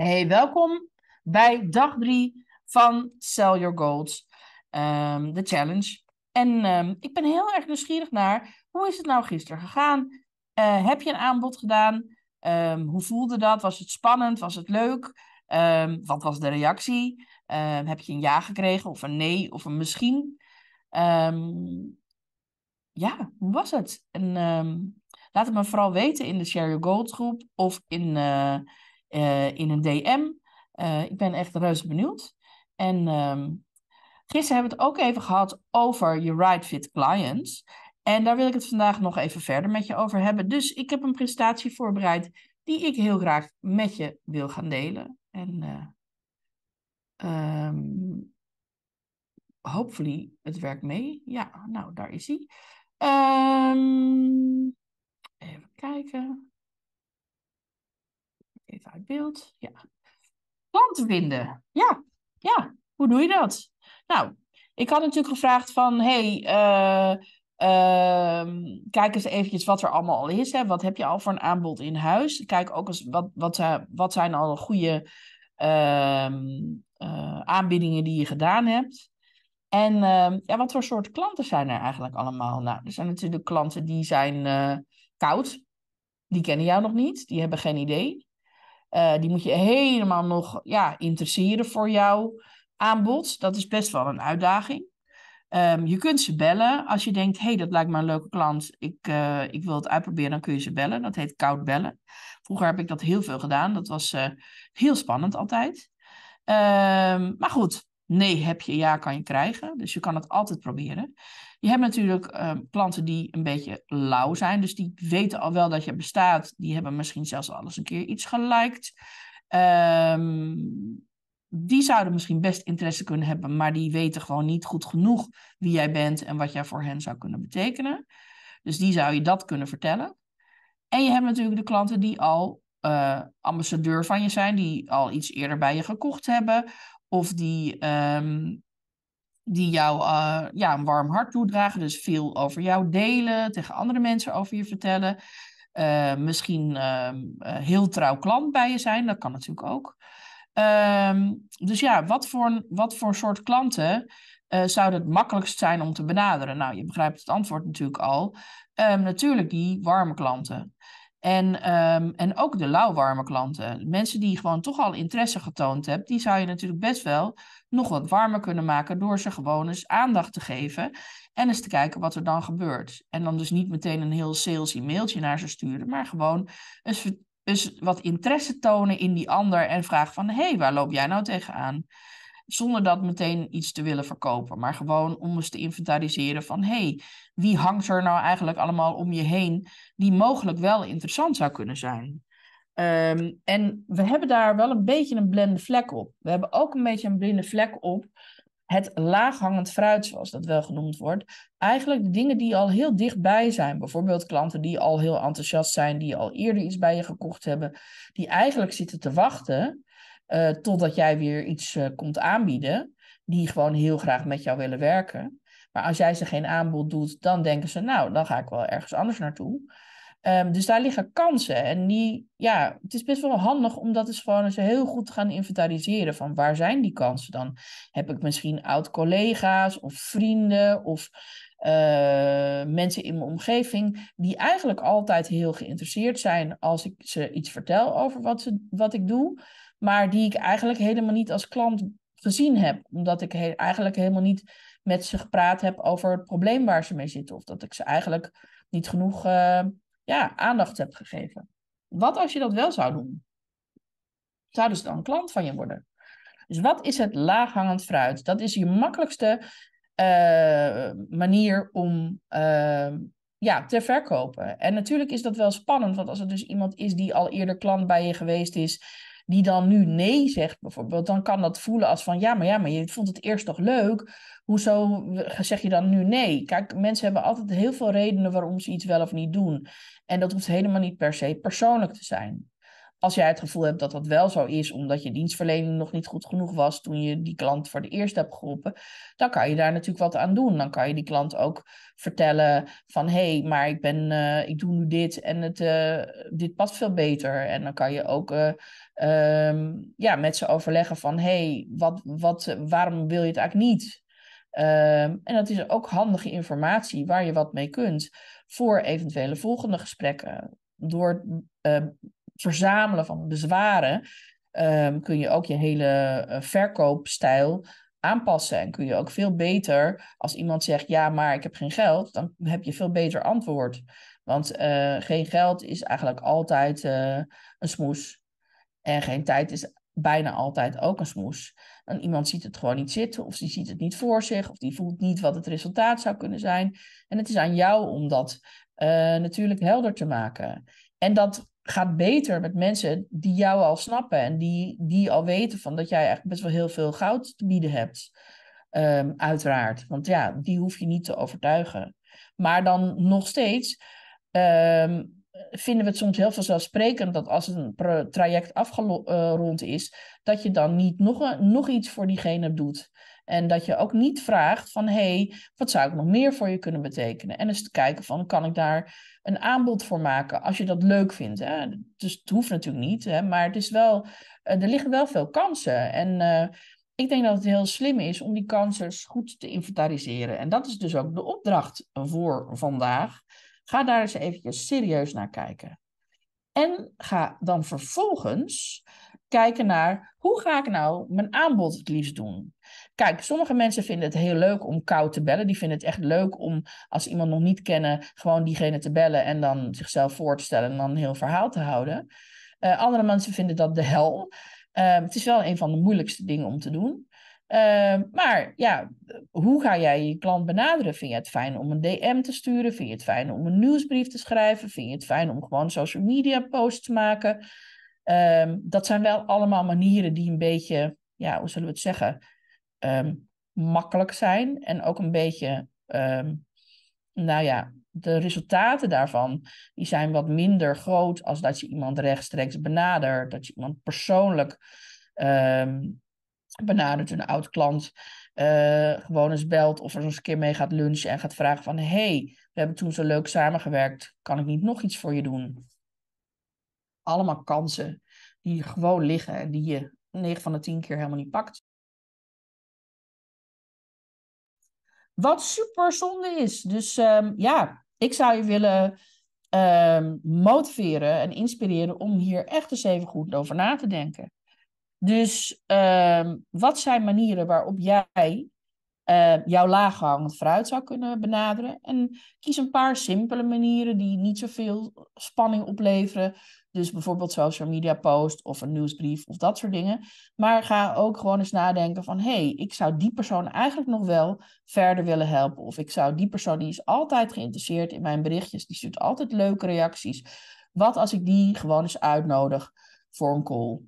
Hey, welkom bij dag 3 van Sell Your Goals, ehm, de challenge. En ehm, ik ben heel erg nieuwsgierig naar hoe is het nou gisteren gegaan? Eh, heb je een aanbod gedaan? Ehm, hoe voelde dat? Was het spannend? Was het leuk? wat was de reactie? heb je een ja gekregen of een nee of een misschien? ja, hoe was het? En laat het me vooral weten in de Share Your Goals groep of in. Eh, eh, in een DM. Eh, ik ben echt reuze benieuwd. En ehm, gisteren hebben we het ook even gehad over je right fit clients. En daar wil ik het vandaag nog even verder met je over hebben. Dus ik heb een presentatie voorbereid die ik heel graag met je wil gaan delen. En uh, hopefully het werkt mee. Ja, nou, daar is hij. Ehm, even kijken even uit beeld. Ja. Klanten vinden. Ja, ja. Hoe doe je dat? Nou, ik had natuurlijk gevraagd van... Hey, eh, ehm, kijk eens eventjes wat er allemaal al is. Hè. Wat heb je al voor een aanbod in huis? Kijk ook eens wat, wat, eh, wat zijn al goede ehm, eh, aanbiedingen die je gedaan hebt. En ehm, ja, wat voor soort klanten zijn er eigenlijk allemaal? Nou, er zijn natuurlijk klanten die zijn koud. Die kennen jou nog niet. Die hebben geen idee. Eh, die moet je helemaal nog ja, interesseren voor jouw aanbod. Dat is best wel een uitdaging. Ehm, je kunt ze bellen. Als je denkt, hey, dat lijkt me een leuke klant, ik, eh, ik wil het uitproberen, dan kun je ze bellen. Dat heet koud bellen. Vroeger heb ik dat heel veel gedaan. Dat was uh, heel spannend altijd. Ehm, maar goed, nee heb je, ja kan je krijgen. Dus je kan het altijd proberen. Je hebt natuurlijk ehm, klanten die een beetje lauw zijn. Dus die weten al wel dat je bestaat. Die hebben misschien zelfs al eens een keer iets geliked. Ehm, die zouden misschien best interesse kunnen hebben, maar die weten gewoon niet goed genoeg wie jij bent en wat jij voor hen zou kunnen betekenen. Dus die zou je dat kunnen vertellen. En je hebt natuurlijk de klanten die al eh, ambassadeur van je zijn, die al iets eerder bij je gekocht hebben, of die, um, die jou eh, ja, een warm hart toedragen. Dus veel over jou delen, tegen andere mensen over je vertellen. Eh, misschien ehm, eh, heel trouw klant bij je zijn, dat kan natuurlijk ook. Ehm, dus ja, wat voor, wat voor soort klanten zou het makkelijkst zijn om te benaderen? Nou, je begrijpt het antwoord natuurlijk al. natuurlijk die warme klanten. En, ehm, en ook de lauwwarme klanten. Mensen die gewoon toch al interesse getoond hebben, die zou je natuurlijk best wel nog wat warmer kunnen maken door ze gewoon eens aandacht te geven en eens te kijken wat er dan gebeurt. En dan dus niet meteen een heel salesy mailtje naar ze sturen, maar gewoon eens, wat interesse tonen in die ander en vragen van, hé, hey, waar loop jij nou tegenaan? Zonder dat meteen iets te willen verkopen, maar gewoon om eens te inventariseren van hé, hey, wie hangt er nou eigenlijk allemaal om je heen die mogelijk wel interessant zou kunnen zijn? Ehm, en we hebben daar wel een beetje een blinde vlek op. We hebben ook een beetje een blinde vlek op het laaghangend fruit, zoals dat wel genoemd wordt. Eigenlijk de dingen die al heel dichtbij zijn. Bijvoorbeeld klanten die al heel enthousiast zijn, die al eerder iets bij je gekocht hebben, die eigenlijk zitten te wachten eh, totdat jij weer iets eh, komt aanbieden, die gewoon heel graag met jou willen werken. Maar als jij ze geen aanbod doet, dan denken ze, nou, dan ga ik wel ergens anders naartoe. Ehm, dus daar liggen kansen. En die, ja, het is best wel handig om dat eens gewoon eens heel goed te gaan inventariseren. Van waar zijn die kansen dan? Heb ik misschien oud-collega's of vrienden of eh, mensen in mijn omgeving die eigenlijk altijd heel geïnteresseerd zijn als ik ze iets vertel over wat, ze, wat ik doe maar die ik eigenlijk helemaal niet als klant gezien heb, omdat ik eigenlijk helemaal niet met ze gepraat heb over het probleem waar ze mee zitten, of dat ik ze eigenlijk niet genoeg eh, ja, aandacht heb gegeven. Wat als je dat wel zou doen? Zouden dus ze dan een klant van je worden? Dus wat is het laaghangend fruit? Dat is je makkelijkste eh, manier om eh, ja, te verkopen. En natuurlijk is dat wel spannend, want als er dus iemand is die al eerder klant bij je geweest is die dan nu nee zegt bijvoorbeeld, dan kan dat voelen als van ja, maar ja, maar je vond het eerst toch leuk. Hoezo zeg je dan nu nee? Kijk, mensen hebben altijd heel veel redenen waarom ze iets wel of niet doen. En dat hoeft helemaal niet per se persoonlijk te zijn als jij het gevoel hebt dat dat wel zo is, omdat je dienstverlening nog niet goed genoeg was toen je die klant voor de eerste hebt geholpen, dan kan je daar natuurlijk wat aan doen. Dan kan je die klant ook vertellen van hé, hey, maar ik, ben, eh, ik doe nu dit en het, eh, dit past veel beter. En dan kan je ook eh, ehm, ja, met ze overleggen van hé, hey, wat, wat, waarom wil je het eigenlijk niet? Ehm, en dat is ook handige informatie waar je wat mee kunt voor eventuele volgende gesprekken. Door verzamelen van bezwaren, ehm, kun je ook je hele eh, verkoopstijl aanpassen. En kun je ook veel beter, als iemand zegt ja, maar ik heb geen geld, dan heb je veel beter antwoord. Want eh, geen geld is eigenlijk altijd eh, een smoes. En geen tijd is bijna altijd ook een smoes. En iemand ziet het gewoon niet zitten, of die ziet het niet voor zich, of die voelt niet wat het resultaat zou kunnen zijn. En het is aan jou om dat natuurlijk helder te maken. En dat gaat beter met mensen die jou al snappen en die, die al weten van dat jij eigenlijk best wel heel veel goud te bieden hebt. Ehm, uiteraard. Want ja, die hoef je niet te overtuigen. Maar dan nog steeds ehm, vinden we het soms heel vanzelfsprekend dat als een traject afgerond eh, is, dat je dan niet nog, nog iets voor diegene doet. En dat je ook niet vraagt van, hé, hey, wat zou ik nog meer voor je kunnen betekenen? En eens te kijken van, kan ik daar een aanbod voor maken als je dat leuk vindt? Hè? Dus het hoeft natuurlijk niet, hè? maar het is wel, eh, er liggen wel veel kansen. En eh, ik denk dat het heel slim is om die kansen goed te inventariseren. En dat is dus ook de opdracht voor vandaag. Ga daar eens eventjes serieus naar kijken. En ga dan vervolgens kijken naar hoe ga ik nou mijn aanbod het liefst doen. Kijk, sommige mensen vinden het heel leuk om koud te bellen. Die vinden het echt leuk om, als iemand nog niet kennen, gewoon diegene te bellen en dan zichzelf voor te stellen en dan een heel verhaal te houden. Eh, andere mensen vinden dat de hel. Ehm, het is wel een van de moeilijkste dingen om te doen. Ehm, maar ja, hoe ga jij je klant benaderen? Vind je het fijn om een DM te sturen? Vind je het fijn om een nieuwsbrief te schrijven? Vind je het fijn om gewoon social media posts te maken? Ehm, dat zijn wel allemaal manieren die een beetje, ja, hoe zullen we het zeggen, ehm, makkelijk zijn en ook een beetje, ehm, nou ja, de resultaten daarvan, die zijn wat minder groot als dat je iemand rechtstreeks benadert, dat je iemand persoonlijk benadert, een oud klant. Eh, gewoon eens belt of er eens een keer mee gaat lunchen en gaat vragen van... hey, we hebben toen zo leuk samengewerkt, kan ik niet nog iets voor je doen? allemaal kansen die gewoon liggen en die je 9 van de 10 keer helemaal niet pakt. Wat super zonde is. Dus ehm, ja, ik zou je willen ehm, motiveren en inspireren om hier echt eens even goed over na te denken. Dus ehm, wat zijn manieren waarop jij uh, jouw laaghangend fruit zou kunnen benaderen. En kies een paar simpele manieren die niet zoveel spanning opleveren. Dus bijvoorbeeld social media post of een nieuwsbrief of dat soort dingen. Maar ga ook gewoon eens nadenken van... hé, hey, ik zou die persoon eigenlijk nog wel verder willen helpen. Of ik zou die persoon, die is altijd geïnteresseerd in mijn berichtjes... die stuurt altijd leuke reacties. Wat als ik die gewoon eens uitnodig voor een call?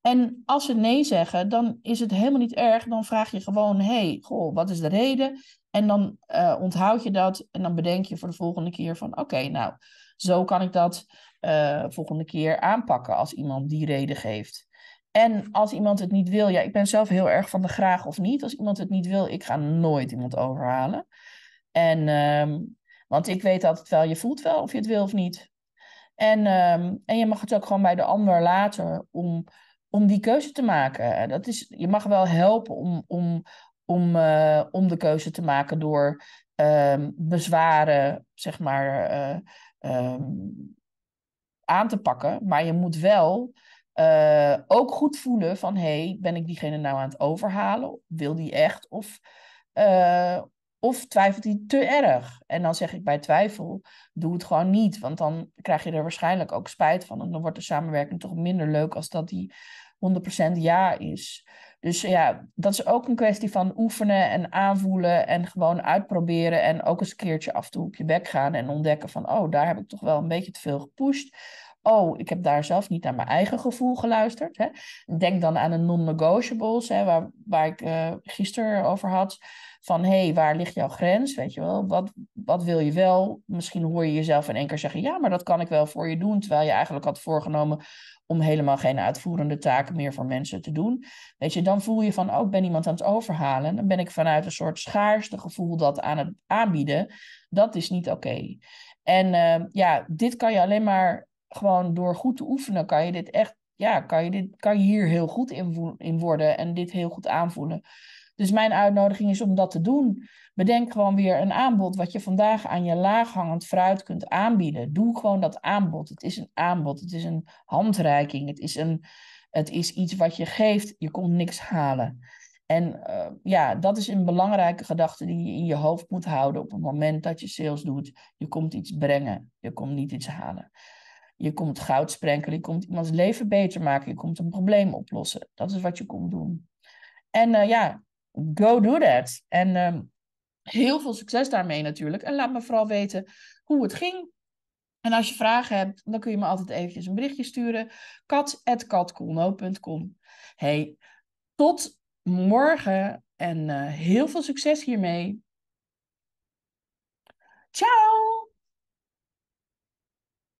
En als ze nee zeggen, dan is het helemaal niet erg. Dan vraag je gewoon, hey, goh, wat is de reden? En dan eh, onthoud je dat en dan bedenk je voor de volgende keer van, oké, nou, zo kan ik dat eh, volgende keer aanpakken als iemand die reden geeft. En als iemand het niet wil, ja, ik ben zelf heel erg van de graag of niet. Als iemand het niet wil, ik ga nooit iemand overhalen. En, ehm, want ik weet altijd wel, je voelt wel of je het wil of niet. En, ehm, en je mag het ook gewoon bij de ander laten om om die keuze te maken. Eh, dat is, je mag wel helpen om, om, om, eh, om de keuze te maken door ehm, bezwaren, zeg maar, eh, ehm, aan te pakken. Maar je moet wel ook goed voelen van, hé, hey, ben ik diegene nou aan het overhalen? Wil die echt? Of, of twijfelt hij te erg? En dan zeg ik bij twijfel, doe het gewoon niet. Want dan krijg je er waarschijnlijk ook spijt van. En dan wordt de samenwerking toch minder leuk als dat die 100% ja is. Dus ja, dat is ook een kwestie van oefenen en aanvoelen en gewoon uitproberen. En ook eens een keertje af en toe op je bek gaan en ontdekken van, oh, daar heb ik toch wel een beetje te veel gepusht oh, ik heb daar zelf niet naar mijn eigen gevoel geluisterd. Hè. Denk dan aan de non-negotiables, waar, waar ik eh, gisteren over had. Van hé, hey, waar ligt jouw grens? Weet je wel, wat, wat wil je wel? Misschien hoor je jezelf in één keer zeggen: ja, maar dat kan ik wel voor je doen. Terwijl je eigenlijk had voorgenomen om helemaal geen uitvoerende taken meer voor mensen te doen. Weet je, dan voel je van, oh, ben iemand aan het overhalen. Dan ben ik vanuit een soort schaarste gevoel dat aan het aanbieden. Dat is niet oké. En eh, ja, dit kan je alleen maar gewoon door goed te oefenen kan je dit echt, ja, kan je, dit, kan je hier heel goed in, in worden en dit heel goed aanvoelen. Dus mijn uitnodiging is om dat te doen. Bedenk gewoon weer een aanbod wat je vandaag aan je laaghangend fruit kunt aanbieden. Doe gewoon dat aanbod. Het is een aanbod, het is een handreiking, het is, een, het is iets wat je geeft, je komt niks halen. En eh, ja, dat is een belangrijke gedachte die je in je hoofd moet houden op het moment dat je sales doet. Je komt iets brengen, je komt niet iets halen. Je komt goud sprenkelen, je komt iemands leven beter maken, je komt een probleem oplossen. Dat is wat je komt doen. En eh, ja, go do that. En ehm, heel veel succes daarmee natuurlijk. En laat me vooral weten hoe het ging. En als je vragen hebt, dan kun je me altijd eventjes een berichtje sturen. kat.katkolno.com Hey, tot morgen en eh, heel veel succes hiermee. Ciao!